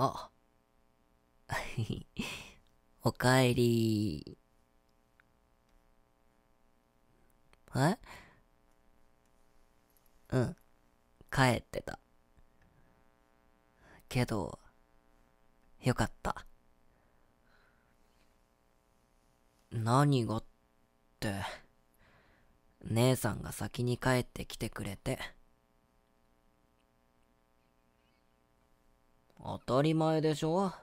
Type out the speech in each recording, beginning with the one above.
あ。おかえり。えうん。帰ってた。けど、よかった。何がって、姉さんが先に帰ってきてくれて。当たり前でしょ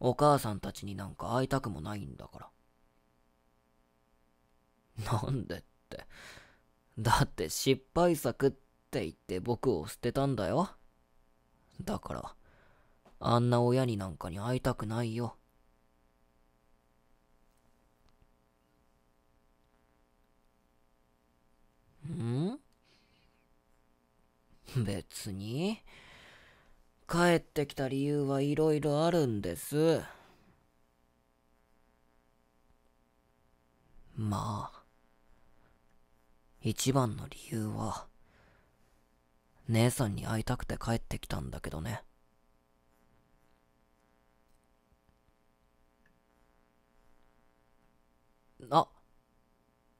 お母さんたちになんか会いたくもないんだから。なんでって。だって失敗作って言って僕を捨てたんだよ。だから、あんな親になんかに会いたくないよ。ん別に。帰ってきた理由はいろいろあるんですまあ一番の理由は姉さんに会いたくて帰ってきたんだけどねあ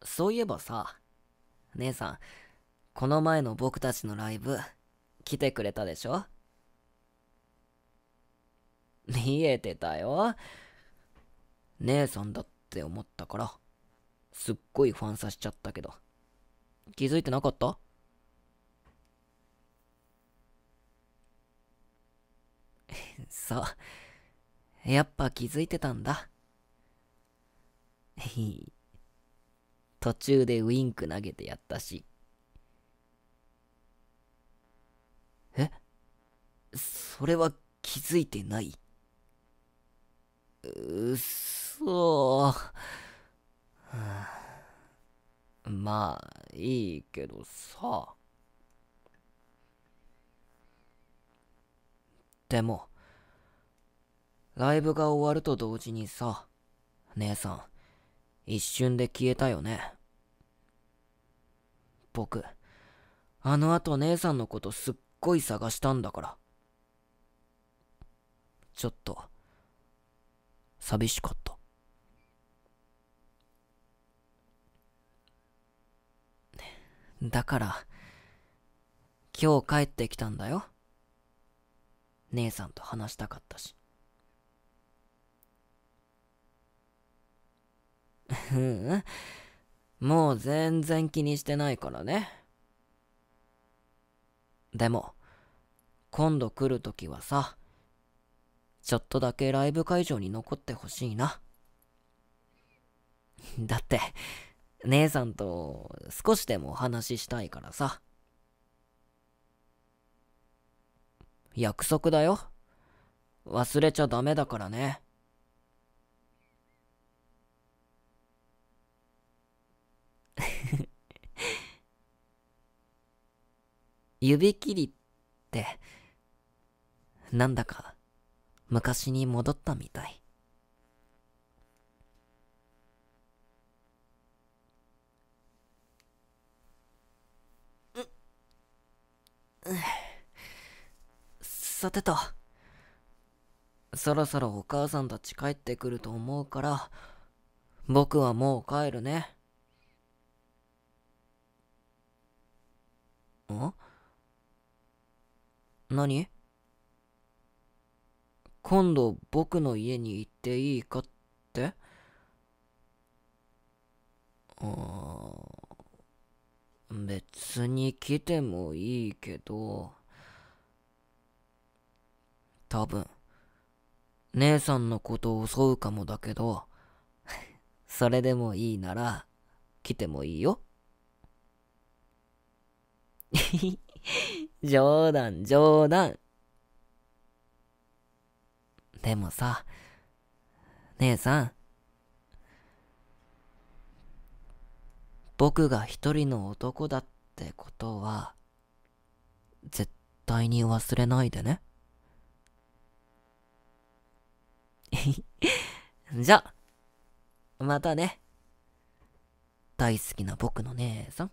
そういえばさ姉さんこの前の僕たちのライブ来てくれたでしょ 見えてたよ。姉さんだって思ったから、すっごいファンさしちゃったけど。気づいてなかった そう。やっぱ気づいてたんだ。途中でウインク投げてやったし。えそれは気づいてないうっそー。まあ、いいけどさ。でも、ライブが終わると同時にさ、姉さん、一瞬で消えたよね。僕、あの後姉さんのことすっごい探したんだから。ちょっと、寂しかった。だから、今日帰ってきたんだよ。姉さんと話したかったし。うん、もう全然気にしてないからね。でも、今度来るときはさ、ちょっとだけライブ会場に残ってほしいな。だって、姉さんと少しでもお話ししたいからさ。約束だよ。忘れちゃダメだからね。指切りって、なんだか、昔に戻ったみたい。さてと、そろそろお母さんたち帰ってくると思うから、僕はもう帰るね。ん何今度僕の家に行っていいかってあ別に来てもいいけど多分姉さんのことを襲うかもだけど それでもいいなら来てもいいよ 冗談冗談でもさ、姉さん。僕が一人の男だってことは、絶対に忘れないでね。じゃ、またね。大好きな僕の姉さん。